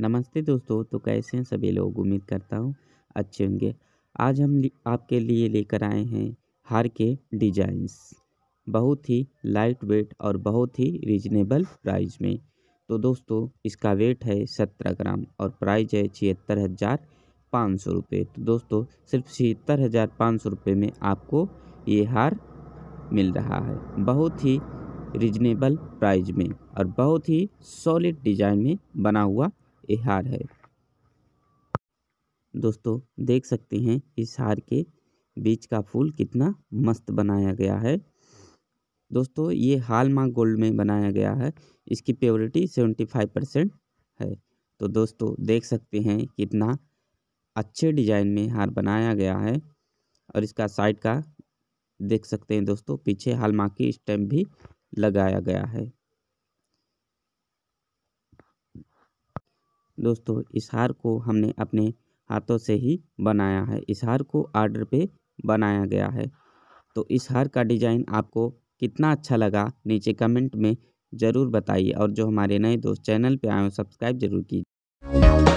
नमस्ते दोस्तों तो कैसे हैं सभी लोग उम्मीद करता हूँ अच्छे होंगे आज हम आपके लिए लेकर आए हैं हार के डिजाइंस बहुत ही लाइट वेट और बहुत ही रिजनेबल प्राइस में तो दोस्तों इसका वेट है सत्रह ग्राम और प्राइस है छिहत्तर हज़ार पाँच सौ रुपये तो दोस्तों सिर्फ छिहत्तर हज़ार पाँच सौ रुपये में आपको ये हार मिल रहा है बहुत ही रिजनेबल प्राइस में और बहुत ही सॉलिड डिज़ाइन में बना हुआ ये हार है दोस्तों देख सकते हैं इस हार के बीच का फूल कितना मस्त बनाया गया है दोस्तों ये हाल माँ गोल्ड में बनाया गया है इसकी प्योरिटी सेवेंटी फाइव परसेंट है तो दोस्तों देख सकते हैं कितना अच्छे डिजाइन में हार बनाया गया है और इसका साइड का देख सकते हैं दोस्तों पीछे हाल माँ की स्टैम्प भी लगाया गया है दोस्तों इस हार को हमने अपने हाथों से ही बनाया है इस हार को आर्डर पे बनाया गया है तो इस हार का डिज़ाइन आपको कितना अच्छा लगा नीचे कमेंट में ज़रूर बताइए और जो हमारे नए दोस्त चैनल पे आए हो सब्सक्राइब जरूर कीजिए